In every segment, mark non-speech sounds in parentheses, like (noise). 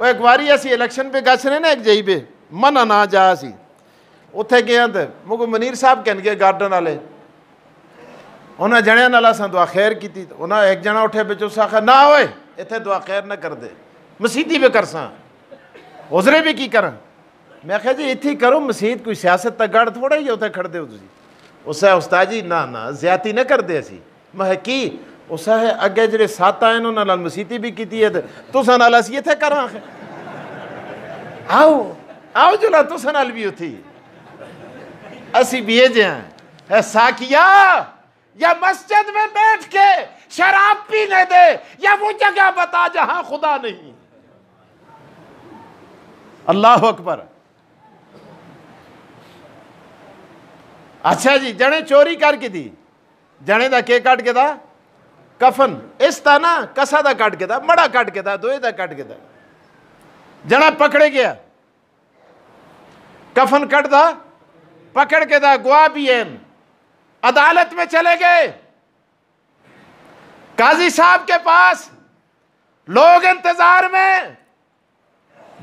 ਉਹ ਇੱਕ ਵਾਰੀ ਅਸੀਂ ਇਲੈਕਸ਼ਨ 'ਤੇ ਗੱਛ ਨੇ ਨਾ ਇੱਕ ਜਈ 'ਤੇ ਮਨ ਨਾ ਜਾ ਸੀ ਉੱਥੇ ਗਿਆ ਤੇ ਮੁਗੋ ਮਨੀਰ ਸਾਹਿਬ ਕਹਿਣਗੇ ਗਾਰਡਨ ਵਾਲੇ ਉਹਨਾਂ ਜਣਿਆਂ ਨਾਲ ਅਸਾਂ ਦੁਆ ਖੈਰ ਕੀਤੀ ਉਹਨਾਂ ਇੱਕ ਜਣਾ ਉੱਠੇ ਵਿੱਚ ਉਸ ਆਖਿਆ ਨਾ ਓਏ ਇੱਥੇ ਦੁਆ ਖੈਰ ਨਾ ਕਰਦੇ ਮਸੀਤੀ ਵੀ ਕਰਸਾਂ ਉਜ਼ਰੇ ਵੀ ਕੀ ਕਰਾਂ ਮੈਂ ਕਿਹਾ ਜੀ ਇੱਥੇ ਕਰੋ ਮਸਜਿਦ ਕੋਈ ਸਿਆਸਤ ਤਾਂ ਗੜ ਥੋੜਾ ਹੀ ਉੱਥੇ ਖੜਦੇ ਹੋ ਤੁਸੀਂ ਉਸਾ ਉਸਤਾਦ ਜੀ ਨਾ ਨਾ ਜ਼ਿਆਤੀ ਨਾ ਕਰਦੇ ਅਸੀਂ ਮੈਂ ਕੀ उस अगे जे सत्त आए उन्होंने मसीती भी की है तो तुसा असी इतने करा आओ आओ जुला तुसा नाल भी उथी असी भेजे हैं साकिया या मस्जिद में बैठ के शराब पीने दे या वो जगह बता जहां खुदा नहीं अल्लाह अकबर अच्छा जी जने चोरी करके दी जने का के कट के दा कफन इस ना कसा मड़ा ಕಫನ್ ಎಸ್ತಾನ था ಕಾಟ್ಗೆದ ಮಡ ಕಾಟ್ಗೆದ ದೊಯ್ದ ಕಾಟ್ಗೆದ पकड़ के ಕಫನ್ गुआ भी ಗ್ವಾಬಿಯನ್ अदालत में चले गए काजी साहब के पास लोग इंतजार में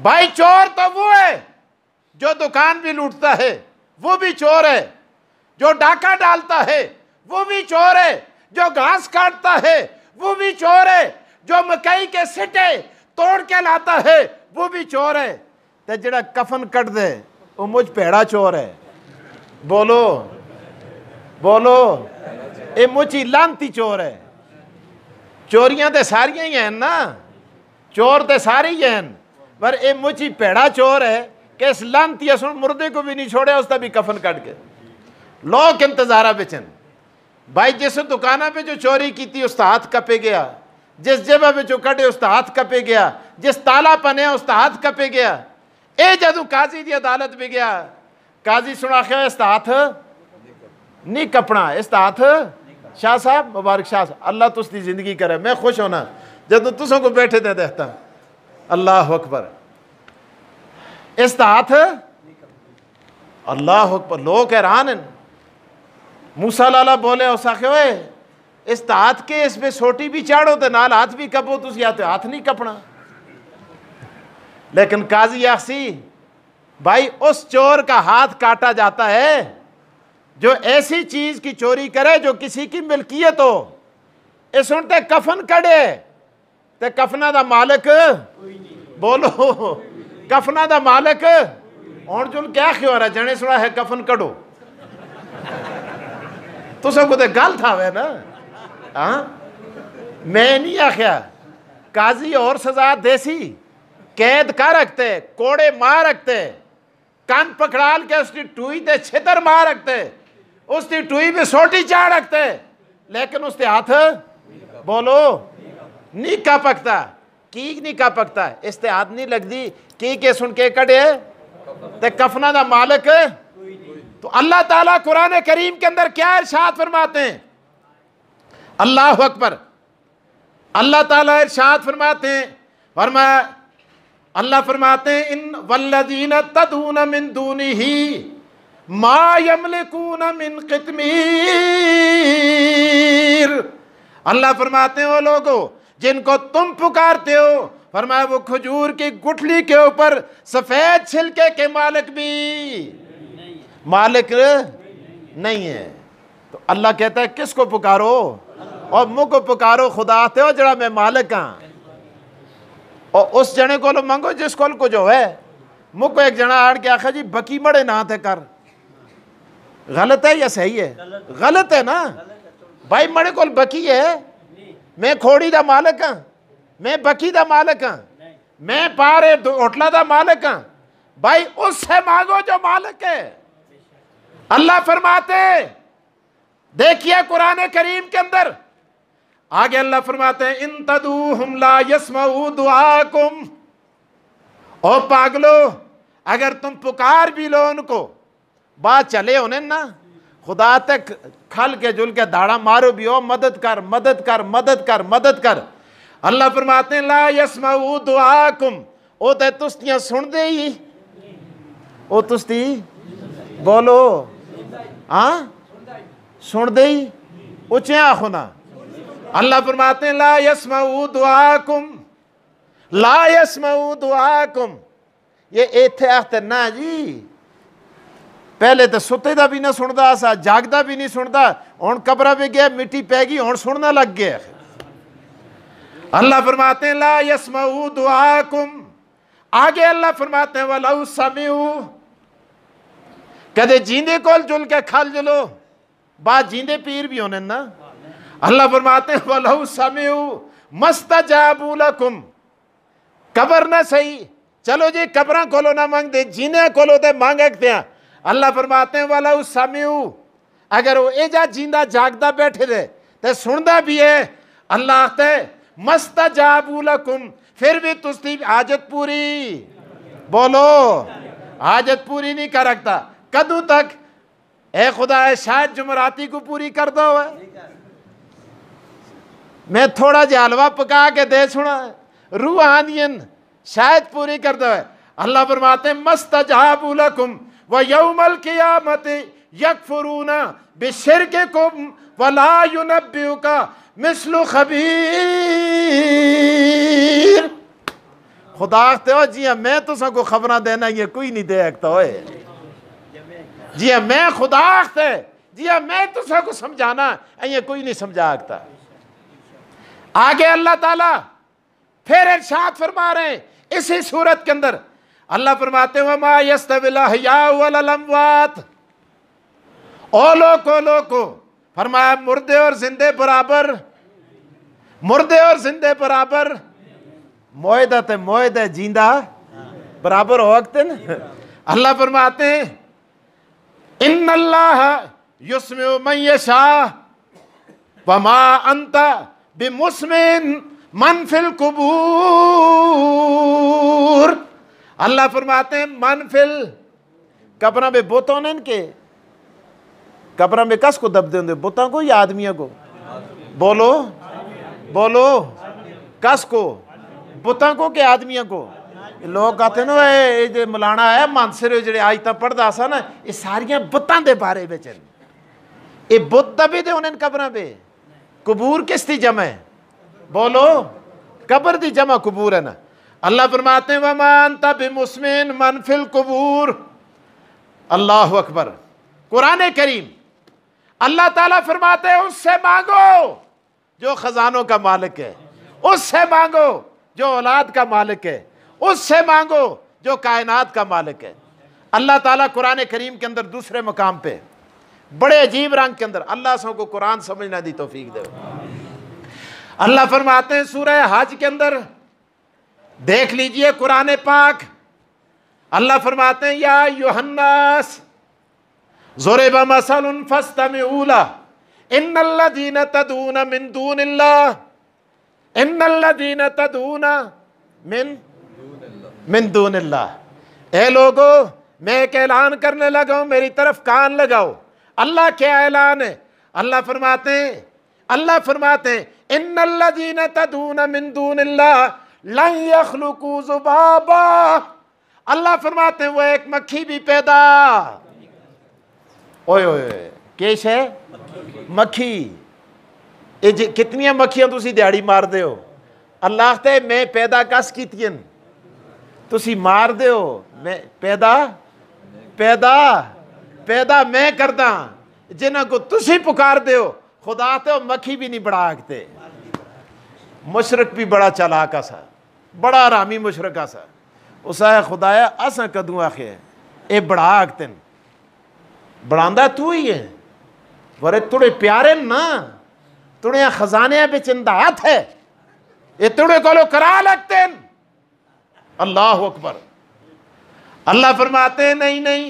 भाई चोर तो वो है जो दुकान भी लूटता है वो भी चोर है जो डाका डालता है वो भी चोर है जो घास काटता है वो भी चोर है जो मकई के सिटे तोड़ के लाता है वो भी चोर है तो जरा कफन कट दे वो मुझ भेड़ा चोर है बोलो बोलो ये मुझ ही लांती चोर है चोरियां तो सारिया ही हैं ना चोर तो सारे ही हैं पर ये मुझ ही भेड़ा चोर है कि इस लानती मुर्दे को भी नहीं छोड़े उसका भी कफन कट के लोग इंतजारा बेचन भाई जिस दुकाना पे जो चोरी की थी उसका हाथ कपे गया जिस जेबा पे जो कटे उसका हाथ कपे गया जिस ताला पने उसका हाथ कपे गया ए जदू काजी की अदालत भी गया काजी सुना क्या इसका हाथ नहीं कपना इसका हाथ शाह साहब मुबारक शाह अल्लाह तुझकी तो जिंदगी करे मैं खुश होना जदों तुसों को बैठे दे देता अल्लाह अकबर इसका हाथ अल्लाह अकबर लोग हैरान हैं मूसा लाला बोले उस आखे ओए इस हाथ के इस पे सोटी भी चाड़ो तो नाल हाथ भी कपो तुम या तो हाथ नहीं कपना लेकिन काजी आसी भाई उस चोर का हाथ काटा जाता है जो ऐसी चीज की चोरी करे जो किसी की मिल्कियत हो इस सुनते कफन कड़े ते कफना दा मालिक बोलो कफना दा मालिक और जो क्या ख्योर है जने सुना है कफन कड़ो तुसां तो गल गलत आवे ना हाँ मैं नहीं आख्या काजी और सजा देसी कैद का रखते कोड़े मार रखते कान पकड़ाल के उसकी टूई ते छितर मार रखते उसकी टूई में सोटी चा रखते लेकिन उसके हाथ बोलो नहीं का पकता की नहीं का पकता इसते हाथ नहीं लगती की के सुन के कटे ते कफना का मालिक तो अल्लाह ताला कुरान करीम के अंदर क्या इरशाद फरमाते हैं अल्लाह अकबर अल्लाह ताला इरशाद फरमाते हैं फरमा अल्लाह फरमाते हैं इन वल्लदीन तदून मिन दूनी ही मायमलिकून मिन कितमीर अल्लाह फरमाते वो लोगो जिनको तुम पुकारते हो फरमाया वो खजूर की गुठली के ऊपर सफ़ेद छिलके के मालिक भी मालिक नहीं है तो अल्लाह कहता है किसको पुकारो और मुंह को पुकारो खुदा आते हो जरा मैं मालिक हाँ और उस जने को मंगो जिस कोल कुछ जो है मुंह को एक जना आड़ के आखा जी बकी मड़े ना थे कर गलत है या सही है गलत है ना भाई मड़े को बकी है मैं खोड़ी का मालिक हाँ मैं बकी का मालिक हाँ मैं पारे होटला का मालिक हाँ भाई उससे मांगो जो मालिक है अल्लाह फरमाते देखिए कुरान करीम के अंदर आगे अल्लाह फरमाते इन तदू हमला यसमऊ ओ पागलो अगर तुम पुकार भी लो उनको बात चले उन्हें ना खुदा तक खल के जुल के दाड़ा मारो भी हो मदद कर मदद कर मदद कर मदद कर अल्लाह फरमाते हैं ला दुआ दुआकुम ओ तो तुस्तियाँ सुन दे ही ओ तुस्ती बोलो हाँ सुनते उचे आखो ना अल्लाह फरमाते ला यसमाऊ दुआकुम ला यसमाऊ दुआकुम ये इतने आखते ना जी पहले तो सुते का भी ना सुनता सा जागता भी नहीं सुनता हूँ कबरा भी गया मिट्टी पै गई हूँ सुनना लग गया अल्लाह फरमाते ला यसमाऊ दुआकुम आगे अल्लाह फरमाते वाला समयू कद ਜਿੰਦੇ को जुल के खल ਜਲੋ बाद जींदे पीर भी होने ना अल्लाह फरमाते वलहु समेऊ मस्त जाबूलकुम कबर ना सही चलो जी कबर को ना मांग जीने को ते हैं अल्लाह फरमाते वाला उस समय अगर वो एजा जींदा जागदा बैठे रहे तो सुनदा भी है अल्लाह आखते मस्त जाबूलकुम फिर भी तुस्ती आजत पूरी बोलो आजत पूरी नहीं कर रखता कदू तक ए खुदा है शायद जुमराती को पूरी कर दो है मैं थोड़ा जहा हलवा पका के दे सुना है रूहानियन शायद पूरी कर दो है अल्लाह फरमाते मस्त जहाबुलकुम व यौमल क़ियामत यकफुरूना बिशरकुम वला युनब्बियुका मिसलु खबीर खुदा आखते हो जी मैं तो सबको खबर देना ये कोई नहीं देखता तो, सकता है जिया मैं खुदा आखता है जिया मैं तुसा को समझाना अ कोई नहीं समझा आखता आगे अल्लाह ताला फिर इरशाद फरमा रहे हैं इसी सूरत के अंदर अल्लाह फरमाते हुए मा ओ लोको लोको फरमाया मुर्दे और जिंदे बराबर मुर्दे और जिंदे बराबर मोयदा ते मोयदा जींदा बराबर हो वक्त अल्लाह फरमाते हैं इन अल्लाह मनफिल कबूर अल्लाह फरमाते हैं मनफिल कपरा में बोतों ने इनके कपरा में कस को दब दे बोतों को या आदमियों को बोलो बोलो कस को बुतों को के आदमियों को लोग कहते ना ये जो मलाना है मानसर जो तक पढ़ता सन ये सारिया बुतों के बारे में ये बुत दबे दे उन्हें कबर पे कबूर किस थी बोलो कबर की जमा कबूर है ना अल्लाह फरमाते वमान तब मुस्मिन फिल कबूर अल्लाह अकबर कुरान करीम अल्लाह ताला फरमाते हैं उससे मांगो जो ख़जानों का मालिक है उससे मांगो जो औलाद का मालिक है उससे मांगो जो कायनात का मालिक है अल्लाह ताला कुरान करीम के अंदर दूसरे मकाम पे बड़े अजीब रंग के अंदर अल्लाह सो को कुरान समझना दी तोफीक दे अल्लाह फरमाते हैं सूरह हज के अंदर देख लीजिए कुरान पाक अल्लाह फरमाते हैं या युहन्नास जोरे बमसल फस्तम ऊला इन दीन तदून मिन दून इन्नल्ला दीन तदून मिन मिनदून ए लोगो मैं एक ऐलान करने लगा हूँ मेरी तरफ कान लगाओ अल्लाह क्या ऐलान है अल्लाह फरमाते हैं अल्लाह फरमाते हैं इन अल्लाजीन तदून मिनदून जुबाबा अल्लाह फरमाते हैं वो एक मक्खी भी पैदा ओए ओए केश है मक्खी ये कितनी मक्खियां तुम दिहाड़ी मार दे हो अल्लाह ते मैं पैदा कस की ਤੁਸੀਂ ਮਾਰਦੇ ਹੋ ਮੈਂ ਪੈਦਾ ਪੈਦਾ ਪੈਦਾ ਮੈਂ ਕਰਦਾ ਜਿਨ੍ਹਾਂ ਕੋ ਤੁਸੀਂ ਪੁਕਾਰਦੇ ਹੋ खुदा तो मखी भी नहीं बढ़ा सकते मुशरक भी बड़ा चलाका सा बड़ा आरामी मुशरका सा उस खुदाया असा कदू आखे ये बढ़ा सकते बढ़ा तू ही है वरे तुड़े प्यारे ना तुड़े खजाने बेच हाथ है ये तुड़े को करा लगते हैं अल्लाह अकबर अल्लाह फरमाते हैं नहीं नहीं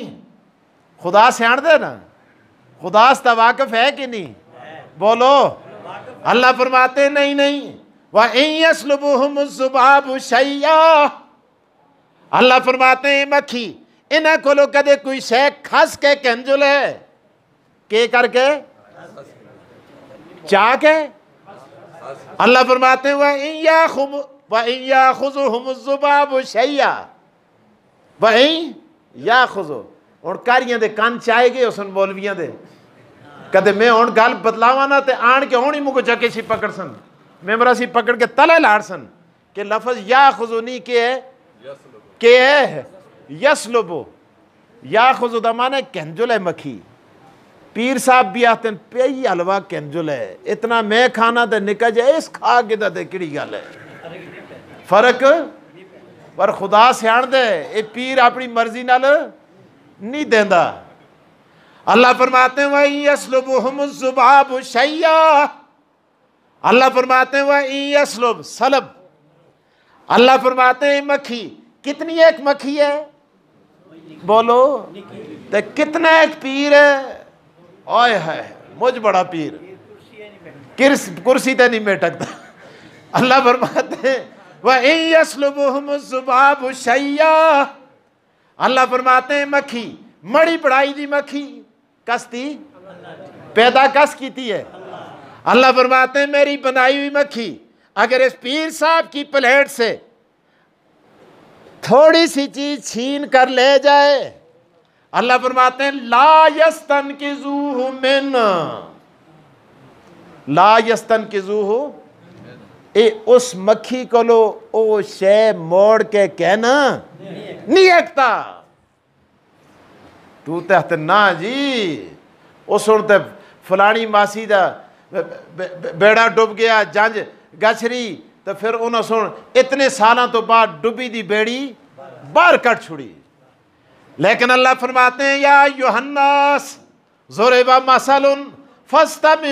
खुदा सियाण देना खुदा से वाकफ है कि नहीं बोलो अल्लाह फरमाते नहीं नहीं अल्लाह फरमाते हैं मक्खी इन्हें को कदे कोई शह खस के कंजुल है के करके चाक है अल्लाह फरमाते हुआ खुजो या खुजो हूँ कारियाँ गए उस ही तले लाड़ सन लफज या खुजो नहीं के खुजो दमान है है मखी पीर साहब भी आते पे ही हलवा कंजुल है इतना मैं खाना तो निकल जाए इस खा के दे कि गल है फर्क पर खुदा सियाण दे ये पीर अपनी मर्जी नाल नहीं देंदा अल्लाह फरमाते असलुब जुबाब शैया अल्लाह फरमाते असलुब सलब अल्लाह फरमाते मक्खी कितनी एक मक्खी है बोलो तो कितना एक पीर है ओए है मुझ बड़ा पीर किर्स कुर्सी तो नहीं बैठकता अल्लाह फरमाते हैं अल्लाह फरमाते हैं मक्खी मड़ी पढ़ाई दी मक्खी कसती पैदा कस की थी है अल्लाह फरमाते हैं मेरी बनाई हुई मक्खी अगर इस पीर साहब की प्लेट से थोड़ी सी चीज छीन कर ले जाए अल्लाह फरमाते हैं यस्तन की जूह मिन यस्तन की जूह ए उस मक्खी को लो ओ शे मोड़ के कहना नहीं एकता तू तहत ना जी उस हूँ फलानी मासी का बेड़ा डुब गया जंज गछरी तो फिर उन्हें सुन इतने साल तो बाद डुबी दी बेड़ी बाहर कट छुड़ी लेकिन अल्लाह फरमाते हैं या योहन्नास जोरेबा मसाल फस्ता में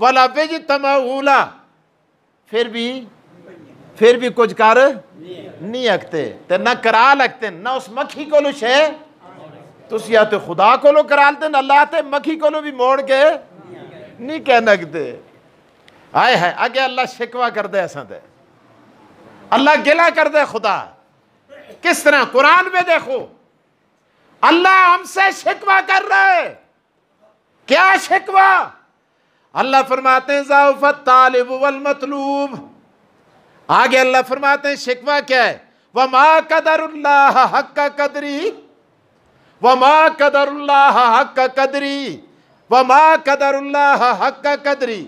वाला बेज तमाऊला फिर भी फिर भी कुछ कर नहीं आखते ते ना करा लगते ना उस मक्खी को लुछ है या तो खुदा को लो करा लेते अल्लाह ते मक्खी को भी मोड़ के नहीं कह नकते आए है अगे अल्लाह शिकवा कर दे असा दे अल्लाह गिला कर दे खुदा किस तरह कुरान में देखो अल्लाह हमसे शिकवा कर रहे क्या शिकवा अल्लाह फरमाते हैं जाऊफत तालिब वल मतलूब आगे अल्लाह फरमाते हैं शिकवा क्या है व मा कदर हक का कदरी व मा कदर हक का कदरी व मा कदर हक का कदरी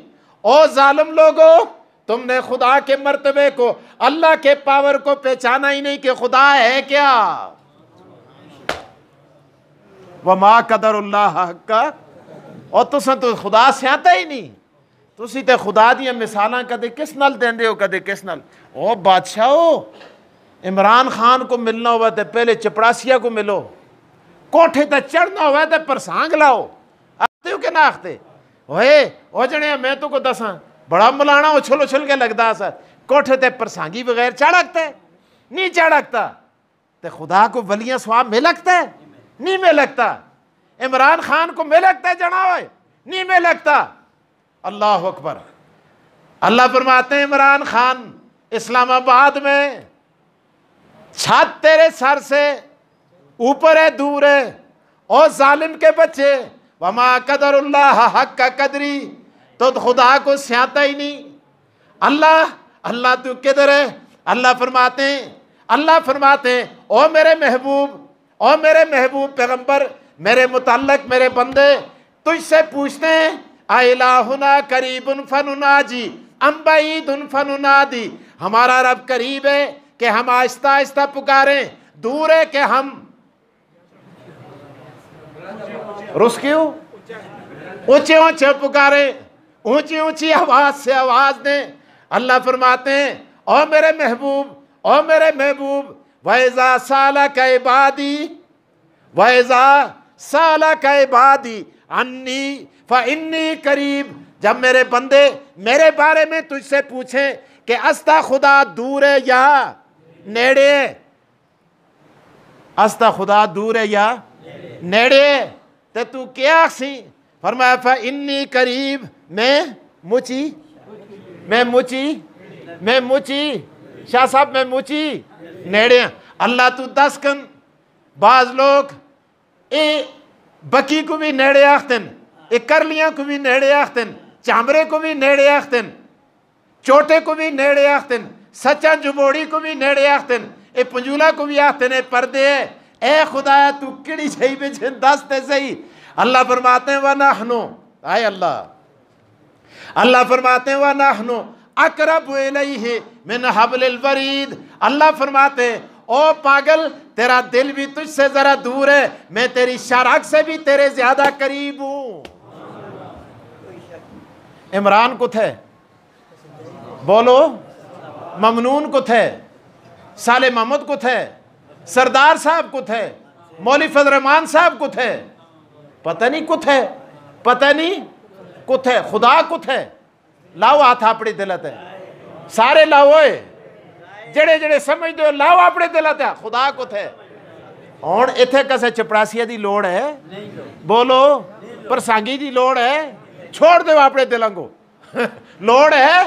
ओ जालम लोगो तुमने खुदा के मरतबे को अल्लाह के पावर को पहचाना ही नहीं कि खुदा है क्या व मा कदर हक का ਔਰ ਤੁਸੀਂ ਤਾਂ ਖੁਦਾ ਸਿਆਤਾ ਹੀ ਨਹੀਂ ਤੁਸੀਂ ਤੇ ਖੁਦਾ ਦੀਆਂ ਮਿਸਾਲਾਂ किस नल दें दे ਹੋ ਕਦੇ ਕਿਸ ਨਾਲ ਉਹ ਬਾਦਸ਼ਾਹੋ इमरान खान को मिलना हुआ तो पहले चपड़ासिया को मिलो कोठे तक चढ़ना हुआ तो परसांग लाओ आते हो कि ना आखते ओए ओ जने मैं तो को दसा बड़ा मलाना उछल उछल के लगता सर कोठे ते परसांगी बगैर चढ़ है नहीं चढ़कता तो खुदा को बलिया स्वाब मिलकता है नहीं मिलकता इमरान खान को मैं लगता है हुआ नहीं मैं लगता अल्लाह अकबर अल्लाह फरमाते हैं इमरान खान इस्लामाबाद में छत तेरे सर से ऊपर है दूर है ओ जालिम के बच्चे वमा कदर हक का कदरी तो खुदा को सियाता ही नहीं अल्लाह अल्लाह तू किधर है अल्लाह फरमाते हैं अल्लाह फरमाते हैं ओ मेरे महबूब ओ मेरे महबूब पैगंबर मेरे मुतलक मेरे बंदे तुझसे पूछते हैं करीब करीबन फनुना जी अम्बईद उन फनुना दी हमारा रब करीब है कि हम आहिस्ता आहिस्ता पुकारें दूर है कि हम रुस क्यों ऊंचे ऊंचे पुकारें ऊंची ऊंची आवाज से आवाज दें अल्लाह फरमाते हैं ओ मेरे महबूब ओ मेरे महबूब वैजा साला का वैजा साला का इबादी अन्नी फन्नी करीब जब मेरे बंदे मेरे बारे में तुझसे पूछे कि अस्ता खुदा दूर है या नेड़े अस्ता खुदा दूर है या नेड़े तो तू क्या सी फरमाया फ इन्नी करीब मैं मुची मैं मुची मैं मुची शाह साहब मैं मुची नेड़े अल्लाह तू दस कन बाज लोग ए बकी को भी नेड़े आखते ए करलियाँ को भी नेड़े आखतन चामरे को भी नेड़े आखतन चोटे को भी नेड़े आखतन सचा जुबोड़ी को भी नेड़े आखते ए पंजूला को भी आखते ने पर्दे है ए खुदाया तू कि सही बिच दस ते सही अल्लाह फरमाते हैं वह नाहनो आए अल्लाह अल्लाह फरमाते हैं वह नाहनो अकरब है मिन हबल वरीद अल्लाह फरमाते हैं ओ पागल तेरा दिल भी तुझसे जरा दूर है मैं तेरी शराख से भी तेरे ज्यादा करीब हूं इमरान को थे बोलो ममनून को थे साले मोहम्मद को थे सरदार साहब को है मौली फजरमान साहब को थे पता नहीं कुछ है पता नहीं कुछ है खुदा कुछ है लाओ हाथ अपनी दिलत है सारे लाओ है ਜਿਹੜੇ ਜਿਹੜੇ समझ दो लाओ अपने ਦਿਲਾਂ ਤੇ खुदा को थे ਹੁਣ इतने ਕਿਸੇ चपरासिया की ਲੋੜ है बोलो ਪ੍ਰਸੰਗੀ की लोड है छोड़ दो अपने दिलों को (laughs) लोड है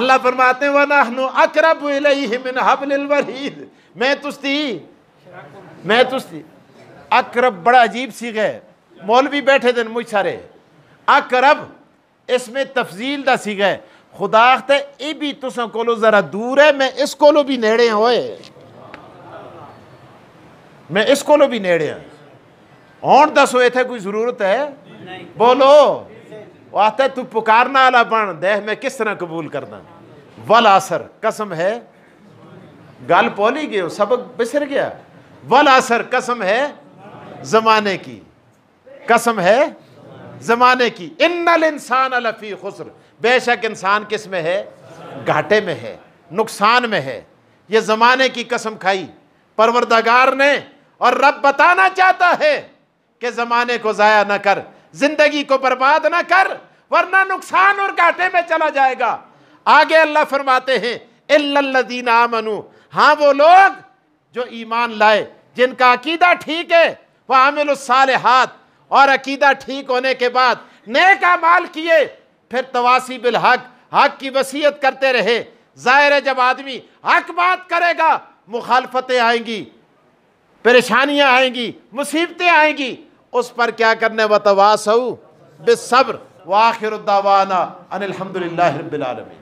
अल्लाह फरमाते वनाहनु अकरब इलैहि मिन हबलिल वरीद मैं तुस्ती मैं तुस्ती अकरब बड़ा अजीब सी है मौलवी बैठे दिन मुझ सारे अकरब इसमें तफजील का सीगा है खुदा आखते ये भी तुसों को ज़रा दूर है मैं इस को भी नेड़े हो मैं इस को भी नेड़े हैं हूँ दसो इत कोई जरूरत है बोलो आते तू पुकारना आला बन देह मैं किस तरह कबूल करना वल आसर कसम है गल पोली गयो सबक बिसर गया वल आसर कसम है जमाने की कसम है जमाने की इन इंसान अलफी खुसर बेशक इंसान किस में है घाटे में है नुकसान में है ये ज़माने की कसम खाई परवरदगार ने और रब बताना चाहता है कि ज़माने को ज़ाया ना कर ज़िंदगी को बर्बाद ना कर वरना नुकसान और घाटे में चला जाएगा आगे अल्लाह फरमाते हैं इल्लल्लज़ीन आमनु हाँ वो लोग जो ईमान लाए जिनका अकीदा ठीक है वह आमिल साल हाथ और अकीदा ठीक होने के बाद नेक माल किए फिर तवासी बिल हक हक की वसीयत करते रहे ज़ाहिर है जब आदमी हक बात करेगा मुखालफतें आएंगी परेशानियां आएंगी मुसीबतें आएंगी उस पर क्या करने व तवासऊ बेसब्र वाखिर दावाना अनिलहमदिल्ला रबीआलमी